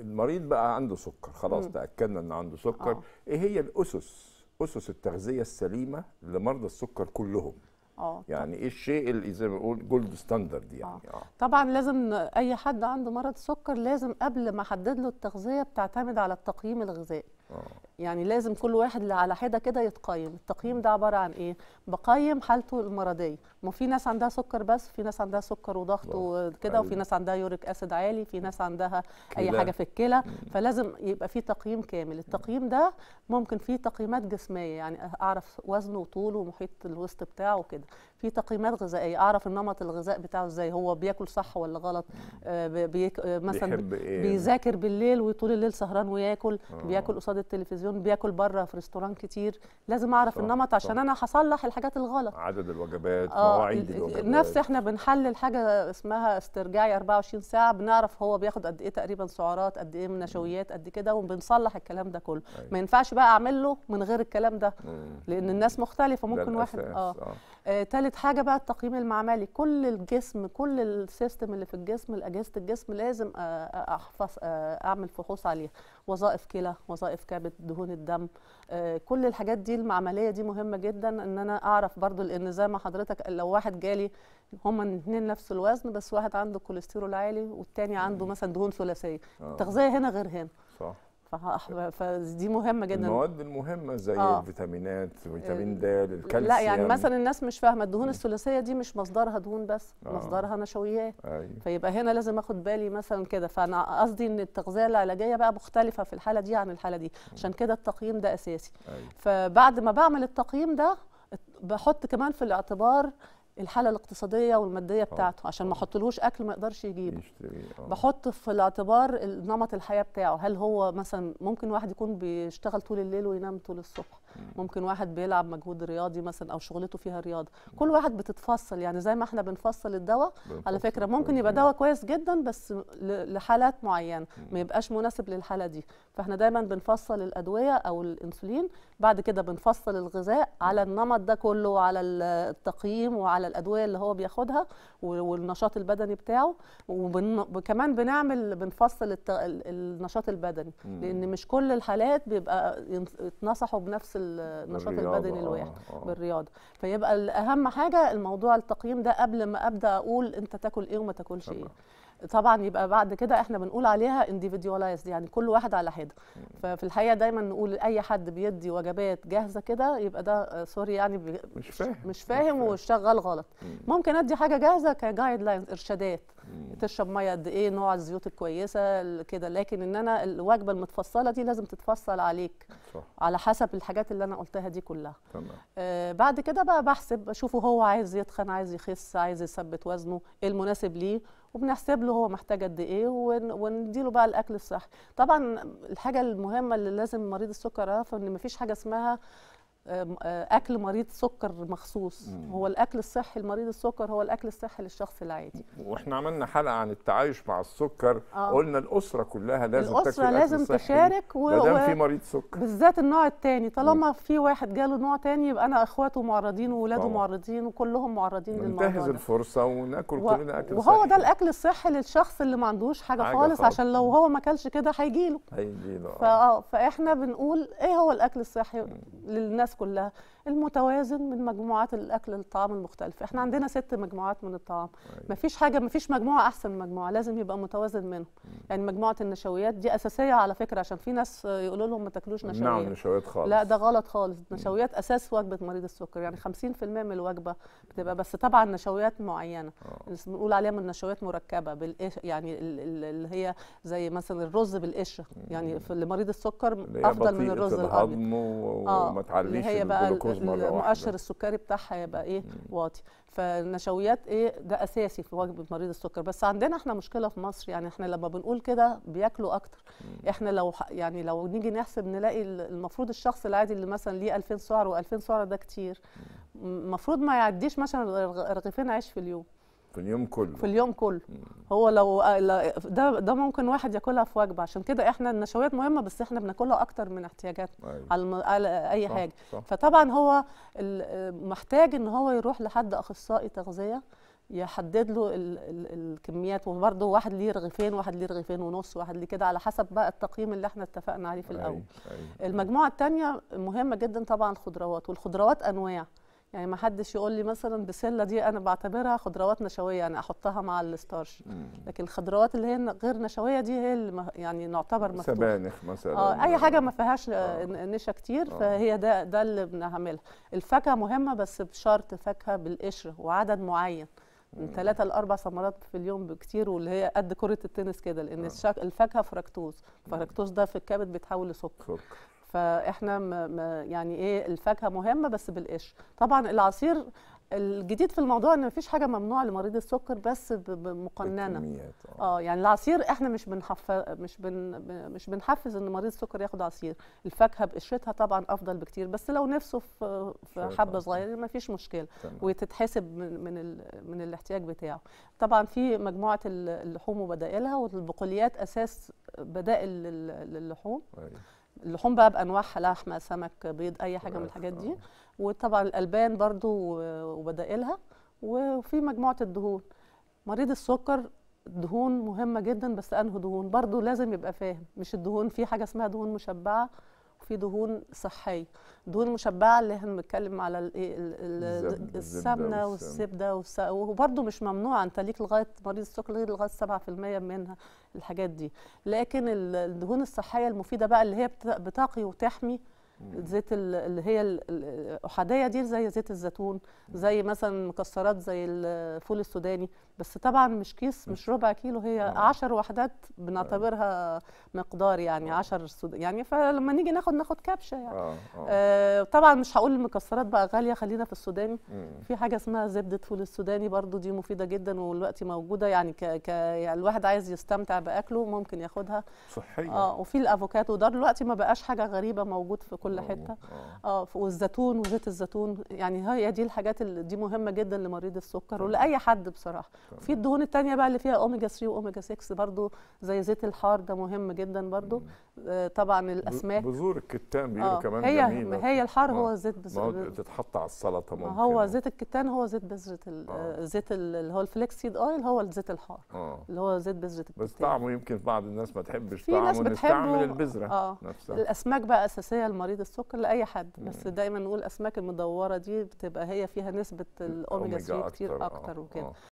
المريض بقى عنده سكر خلاص مم. تاكدنا ان عنده سكر آه. ايه هي الاسس اسس التغذيه السليمه لمرضى السكر كلهم اه يعني ايه الشيء اللي زي ما بقول جولد ستاندرد يعني أوه. آه. طبعا لازم اي حد عنده مرض سكر لازم قبل ما احدد له التغذيه بتعتمد على التقييم الغذائي يعني لازم كل واحد اللي على حده كده يتقيم التقييم ده عباره عن ايه بقيم حالته المرضيه ما في ناس عندها سكر بس في ناس عندها سكر وضغط وكده وفي ناس عندها يوريك اسيد عالي في ناس عندها اي حاجه في الكلى فلازم يبقى في تقييم كامل التقييم ده ممكن فيه تقييمات جسميه يعني اعرف وزنه وطوله ومحيط الوسط بتاعه وكده في تقييمات غذائيه اعرف النمط الغذاء بتاعه ازاي هو بياكل صح ولا غلط آه، بيك آه، مثلا إيه؟ بيذاكر بالليل وطول الليل سهران وياكل آه. بياكل قصاد التلفزيون بياكل بره في ريستوران كتير لازم اعرف صح النمط عشان صح. انا هصلح الحاجات الغلط عدد الوجبات آه مواعيد الوجبات نفس احنا بنحلل حاجه اسمها استرجاعي 24 ساعه بنعرف هو بياخد قد ايه تقريبا سعرات قد ايه من نشويات قد كده وبنصلح الكلام ده كله أيه. ما ينفعش بقى اعمل له من غير الكلام ده مم. لان الناس مختلفه ممكن واحد آه. اه ثالث آه، حاجه بقى التقييم المعملي كل الجسم كل السيستم اللي في الجسم اجهزه الجسم لازم آه،, آه احفظ آه اعمل فحوص عليها وظائف كلى وظائف كبد دهون الدم آه، كل الحاجات دي المعمليه دي مهمه جدا ان انا اعرف برضو لان زي ما حضرتك لو واحد جالي هما الاثنين نفس الوزن بس واحد عنده كوليسترول عالي والتاني عنده مثلا دهون ثلاثيه التغذيه آه. هنا غير هنا صح فدي مهمه جدا المواد المهمه زي آه. الفيتامينات فيتامين آه، د الكالسيوم لا يعني مثلا الناس مش فاهمه الدهون الثلاثيه دي مش مصدرها دهون بس آه. مصدرها نشويات آه. فيبقى هنا لازم اخد بالي مثلا كده فانا قصدي ان التغذيه العلاجيه بقى مختلفه في الحاله دي عن الحاله دي عشان كده التقييم ده اساسي آه. فبعد ما بعمل التقييم ده بحط كمان في الاعتبار الحاله الاقتصاديه والماديه بتاعته عشان ما احطلوش اكل ما يقدرش يجيبه آه. بحط في الاعتبار نمط الحياه بتاعه هل هو مثلا ممكن واحد يكون بيشتغل طول الليل وينام طول الصبح ممكن واحد بيلعب مجهود رياضي مثلا او شغلته فيها رياضه كل واحد بتتفصل يعني زي ما احنا بنفصل الدواء على فكره ممكن يبقى دواء كويس جدا بس لحالات معينه ما يبقاش مناسب للحاله دي فاحنا دايما بنفصل الادويه او الانسولين بعد كده بنفصل الغذاء على النمط ده كله وعلى التقييم وعلى الادويه اللي هو بياخدها والنشاط البدني بتاعه وكمان بنعمل بنفصل النشاط البدني لان مش كل الحالات بيبقى يتنصحوا بنفس النشاط البدني آه. الواحد آه. بالرياضه فيبقى اهم حاجه الموضوع التقييم ده قبل ما ابدا اقول انت تاكل ايه وما تاكلش ايه طبعا يبقى بعد كده احنا بنقول عليها individualized يعني كل واحد على حده ففي الحقيقه دايما نقول اي حد بيدي وجبات جاهزه كده يبقى ده سوري آه، يعني بي... مش فاهم مش فاهم وشغال غلط مم. ممكن ادي حاجه جاهزه كجايد لاينز ارشادات تشرب ميه قد ايه نوع الزيوت الكويسه كده لكن ان انا الوجبه المتفصله دي لازم تتفصل عليك صح. على حسب الحاجات اللي انا قلتها دي كلها تمام آه بعد كده بقى بحسب اشوفه هو عايز يتخن عايز يخس عايز يثبت وزنه ايه المناسب ليه وبنحسب له هو محتاج قد ايه ونديله بقى الاكل الصحي طبعا الحاجه المهمه اللي لازم مريض السكر يعرفها ان مفيش حاجه اسمها اكل مريض سكر مخصوص مم. هو الاكل الصحي لمريض السكر هو الاكل الصحي للشخص العادي واحنا عملنا حلقه عن التعايش مع السكر آه. قلنا الاسره كلها لازم الاسره تاكل لازم أكل تشارك و... و... في مريض سكر بالذات النوع الثاني طالما في واحد جاله نوع ثاني يبقى انا اخواته معرضين واولاده معرضين وكلهم معرضين للموضوع ننتهز الفرصه وناكل و... كلنا اكل وهو صحي. ده الاكل الصحي للشخص اللي ما عندوش حاجه, حاجة خالص, خالص عشان لو هو ما اكلش كده هيجيله هيجيله آه. ف... فاحنا بنقول ايه هو الاكل الصحي للناس كلها المتوازن من مجموعات الاكل الطعام المختلفه احنا عندنا ست مجموعات من الطعام طيب. ما فيش حاجه ما فيش مجموعه احسن من مجموعه لازم يبقى متوازن منهم يعني مجموعه النشويات دي اساسيه على فكره عشان في ناس يقولوا لهم ما تاكلوش نشويات نعم نشويات خالص لا ده غلط خالص النشويات اساس وجبه مريض السكر يعني 50% من الوجبه بتبقى بس طبعا نشويات معينه آه. بنقول عليها من نشويات مركبه بالقش يعني اللي هي زي مثلا الرز بالقشره يعني في مريض السكر افضل من الرز الابيض اه وما تعليش هي بقى المؤشر السكري بتاعها هيبقى ايه واطي فالنشويات ايه ده اساسي في وجبه مريض السكر بس عندنا احنا مشكله في مصر يعني احنا لما بنقول كده بياكلوا اكتر احنا لو يعني لو نيجي نحسب نلاقي المفروض الشخص العادي اللي مثلا ليه 2000 سعر و2000 سعر ده كتير المفروض ما يعديش مثلا رغيفين عيش في اليوم في اليوم كله في اليوم كله هو لو ده ده ممكن واحد ياكلها في وجبه عشان كده احنا النشويات مهمه بس احنا بناكلها اكتر من احتياجاتنا أيوة. على, اي صح حاجه صح فطبعا هو محتاج ان هو يروح لحد اخصائي تغذيه يحدد له ال ال الكميات وبرده واحد ليه رغيفين واحد ليه رغيفين ونص واحد ليه كده على حسب بقى التقييم اللي احنا اتفقنا عليه في الاول أيوة، أيوة. المجموعه الثانيه مهمه جدا طبعا الخضروات والخضروات انواع يعني ما حدش يقول لي مثلا بسله دي انا بعتبرها خضروات نشويه انا احطها مع الستارش لكن الخضروات اللي هي غير نشويه دي هي اللي يعني نعتبر مفتوحه سبانخ مثلا اه اي حاجه ما فيهاش آه. نشا كتير آه. فهي ده ده اللي بنعملها الفاكهه مهمه بس بشرط فاكهه بالقشر وعدد معين من ثلاثة لأربع ثمرات في اليوم بكتير واللي هي قد كرة التنس كده لأن آه. الفاكهة فركتوز فركتوز ده في الكبد بيتحول لسكر فاحنا ما يعني ايه الفاكهه مهمه بس بالقشر طبعا العصير الجديد في الموضوع ان مفيش حاجه ممنوعه لمريض السكر بس مقننه آه. اه يعني العصير احنا مش بنحف مش بن مش بنحفز ان مريض السكر ياخد عصير الفاكهه بقشرتها طبعا افضل بكتير بس لو نفسه في, في حبه صغيره مفيش مشكله تمام. وتتحسب من من, ال من الاحتياج بتاعه طبعا في مجموعه اللحوم وبدائلها والبقوليات اساس بدائل اللحوم أي. أيوة. اللحوم بقى بانواعها لحمه سمك بيض اي حاجه من الحاجات دي وطبعا الالبان برضو وبدائلها وفي مجموعه الدهون مريض السكر دهون مهمه جدا بس انه دهون برضو لازم يبقى فاهم مش الدهون في حاجه اسمها دهون مشبعه في دهون صحيه دهون مشبعه اللي احنا بنتكلم على السمنه والزبده وبرده مش ممنوع انت ليك لغايه مريض السكر غير لغايه 7% منها الحاجات دي لكن الدهون الصحيه المفيده بقى اللي هي بتقي وتحمي زيت اللي هي الاحاديه دي زي زيت الزيتون زي مثلا مكسرات زي الفول السوداني بس طبعا مش كيس مش ربع كيلو هي 10 وحدات بنعتبرها مقدار يعني 10 سود... يعني فلما نيجي ناخد ناخد كبشه يعني آه،, آه. آه طبعا مش هقول المكسرات بقى غاليه خلينا في السوداني في حاجه اسمها زبده فول السوداني برضو دي مفيده جدا والوقت موجوده يعني ك... ك... يعني الواحد عايز يستمتع باكله ممكن ياخدها صحيه اه وفي الافوكادو ده دلوقتي ما بقاش حاجه غريبه موجود في كل كل حته اه, آه، والزيتون وزيت الزيتون يعني هي دي الحاجات اللي دي مهمه جدا لمريض السكر ولاي حد بصراحه في الدهون الثانيه بقى اللي فيها اوميجا 3 واوميجا 6 برضو زي زيت الحار ده مهم جدا برضو آه طبعا الاسماك بذور الكتان بيقولوا آه كمان هي جميلة. هي الحار هو آه. زيت بذور تتحط على السلطه ممكن هو زيت الكتان هو زيت بذره آه. آه. زيت اللي هو الفليكس سيد اويل هو الزيت الحار آه. اللي هو زيت بذره الكتان بس طعمه يمكن بعض الناس ما تحبش طعمه في ناس بتحبه البذره آه. نفسها الاسماك بقى اساسيه لمريض مريض السكر لاي حد مم. بس دايما نقول الاسماك المدوره دي بتبقى هي فيها نسبه الاوميجا 3 كتير اكتر آه، وكده آه.